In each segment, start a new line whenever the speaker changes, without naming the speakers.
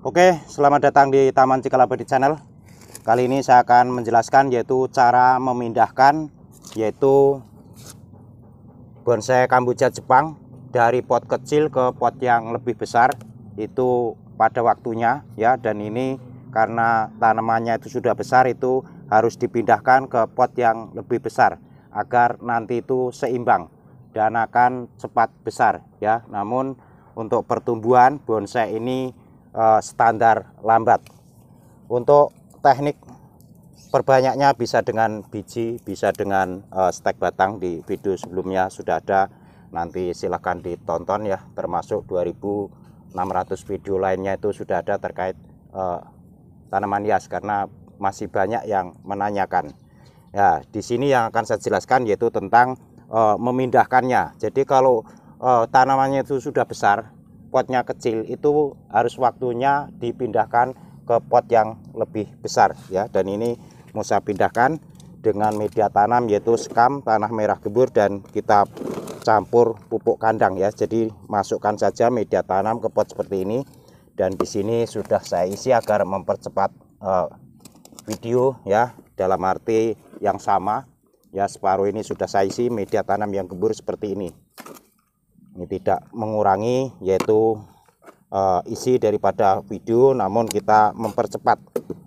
Oke, selamat datang di Taman Cikalabadi Channel. Kali ini saya akan menjelaskan yaitu cara memindahkan yaitu bonsai kamboja Jepang dari pot kecil ke pot yang lebih besar itu pada waktunya ya dan ini karena tanamannya itu sudah besar itu harus dipindahkan ke pot yang lebih besar agar nanti itu seimbang dan akan cepat besar ya. Namun untuk pertumbuhan bonsai ini Eh, standar lambat. Untuk teknik perbanyaknya bisa dengan biji, bisa dengan eh, stek batang di video sebelumnya sudah ada. Nanti silahkan ditonton ya, termasuk 2600 video lainnya itu sudah ada terkait eh, tanaman hias karena masih banyak yang menanyakan. Ya, di sini yang akan saya jelaskan yaitu tentang memindahkannya. Jadi kalau tanamannya itu sudah besar, potnya kecil itu harus waktunya dipindahkan ke pot yang lebih besar ya dan ini musa pindahkan dengan media tanam yaitu sekam tanah merah gebur dan kita campur pupuk kandang ya jadi masukkan saja media tanam ke pot seperti ini dan di sini sudah saya isi agar mempercepat uh, video ya dalam arti yang sama ya separuh ini sudah saya isi media tanam yang gebur seperti ini ini tidak mengurangi yaitu uh, isi daripada video namun kita mempercepat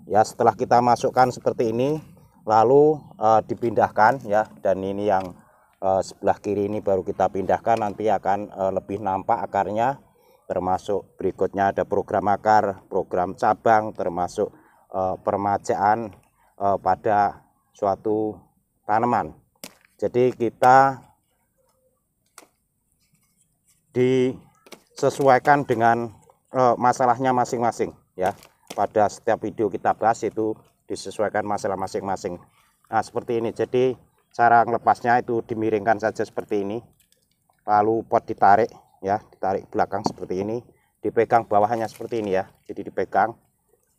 ya setelah kita masukkan seperti ini lalu uh, dipindahkan ya dan ini yang uh, sebelah kiri ini baru kita pindahkan nanti akan uh, lebih nampak akarnya termasuk berikutnya ada program akar program cabang termasuk uh, permajaan uh, pada suatu tanaman jadi kita disesuaikan dengan uh, masalahnya masing-masing ya pada setiap video kita bahas itu disesuaikan masalah masing-masing nah seperti ini jadi cara lepasnya itu dimiringkan saja seperti ini lalu pot ditarik ya ditarik belakang seperti ini dipegang bawahnya seperti ini ya jadi dipegang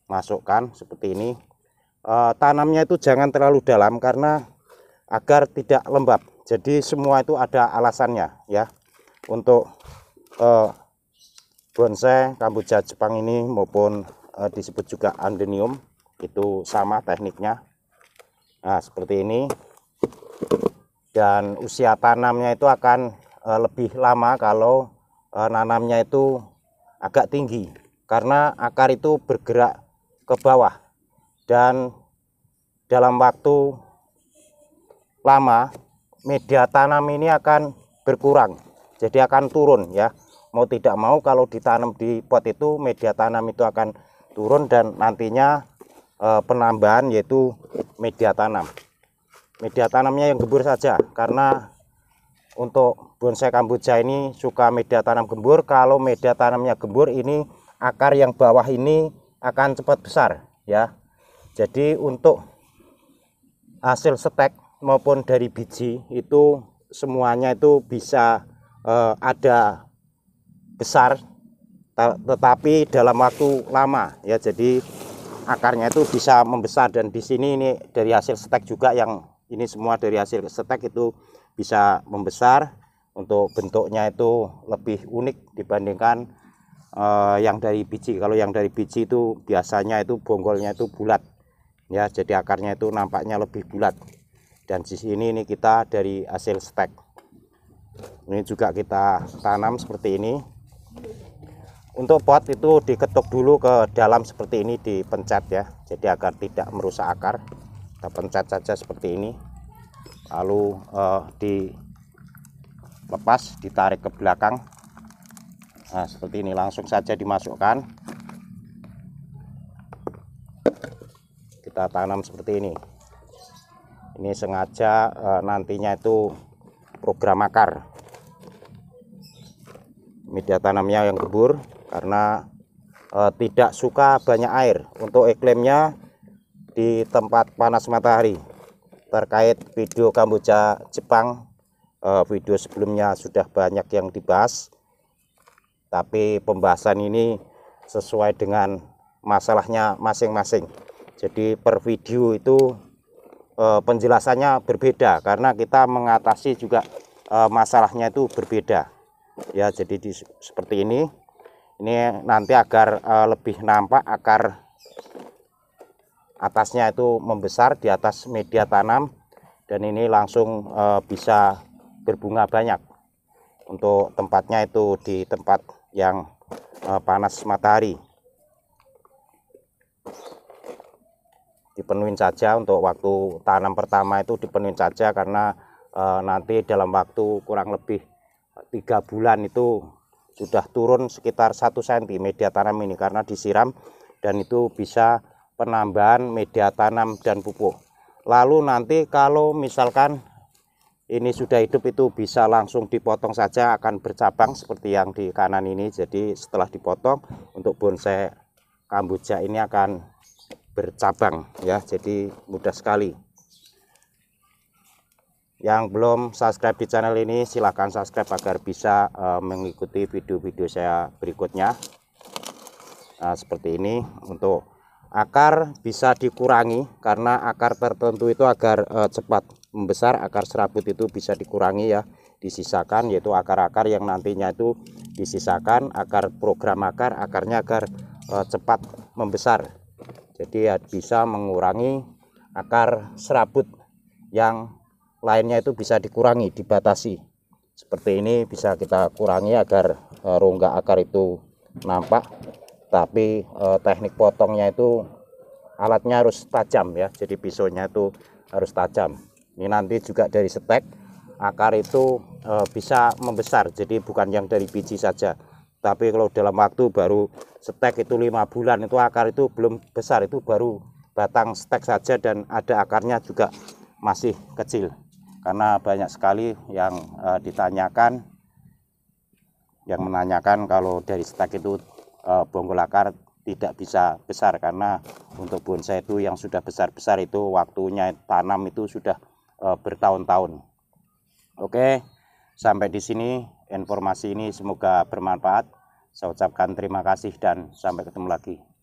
masukkan seperti ini e, tanamnya itu jangan terlalu dalam karena agar tidak lembab jadi semua itu ada alasannya ya untuk uh, bonsai kamboja Jepang ini maupun uh, disebut juga andenium itu sama tekniknya nah seperti ini dan usia tanamnya itu akan uh, lebih lama kalau uh, nanamnya itu agak tinggi karena akar itu bergerak ke bawah dan dalam waktu lama media tanam ini akan berkurang jadi akan turun ya mau tidak mau kalau ditanam di pot itu media tanam itu akan turun dan nantinya e, penambahan yaitu media tanam media tanamnya yang gembur saja karena untuk bonsai kamboja ini suka media tanam gembur kalau media tanamnya gembur ini akar yang bawah ini akan cepat besar ya jadi untuk hasil stek maupun dari biji itu semuanya itu bisa eh, ada besar tetapi dalam waktu lama ya jadi akarnya itu bisa membesar dan di sini ini dari hasil stek juga yang ini semua dari hasil stek itu bisa membesar untuk bentuknya itu lebih unik dibandingkan eh, yang dari biji kalau yang dari biji itu biasanya itu bonggolnya itu bulat ya jadi akarnya itu nampaknya lebih bulat dan di sini ini kita dari hasil stek ini juga kita tanam seperti ini untuk pot itu diketuk dulu ke dalam seperti ini dipencet ya jadi agar tidak merusak akar kita pencet saja seperti ini lalu eh, dilepas ditarik ke belakang nah seperti ini langsung saja dimasukkan kita tanam seperti ini ini sengaja eh, nantinya itu program akar media tanamnya yang gembur karena e, tidak suka banyak air untuk iklimnya di tempat panas matahari terkait video Kamboja Jepang e, video sebelumnya sudah banyak yang dibahas tapi pembahasan ini sesuai dengan masalahnya masing-masing jadi per video itu e, penjelasannya berbeda karena kita mengatasi juga e, masalahnya itu berbeda ya jadi di, seperti ini ini nanti agar e, lebih nampak akar atasnya itu membesar di atas media tanam dan ini langsung e, bisa berbunga banyak untuk tempatnya itu di tempat yang e, panas matahari dipenuhin saja untuk waktu tanam pertama itu dipenuhin saja karena e, nanti dalam waktu kurang lebih tiga bulan itu sudah turun sekitar satu senti media tanam ini karena disiram dan itu bisa penambahan media tanam dan pupuk lalu nanti kalau misalkan ini sudah hidup itu bisa langsung dipotong saja akan bercabang seperti yang di kanan ini jadi setelah dipotong untuk bonsai kamboja ini akan bercabang ya jadi mudah sekali yang belum subscribe di channel ini silahkan subscribe agar bisa uh, mengikuti video-video saya berikutnya nah, seperti ini untuk akar bisa dikurangi karena akar tertentu itu agar uh, cepat membesar akar serabut itu bisa dikurangi ya disisakan yaitu akar-akar yang nantinya itu disisakan akar program akar akarnya agar uh, cepat membesar jadi ya bisa mengurangi akar serabut yang lainnya itu bisa dikurangi, dibatasi. Seperti ini bisa kita kurangi agar e, rongga akar itu nampak. Tapi e, teknik potongnya itu alatnya harus tajam ya. Jadi pisaunya itu harus tajam. Ini nanti juga dari stek akar itu e, bisa membesar. Jadi bukan yang dari biji saja. Tapi kalau dalam waktu baru stek itu lima bulan itu akar itu belum besar itu baru batang stek saja dan ada akarnya juga masih kecil karena banyak sekali yang uh, ditanyakan yang menanyakan kalau dari stek itu uh, eh, bonggol akar tidak bisa besar karena untuk bonsai itu yang sudah besar-besar itu waktunya tanam itu sudah uh, bertahun-tahun. Oke, sampai di sini informasi ini semoga bermanfaat. Saya ucapkan terima kasih dan sampai ketemu lagi.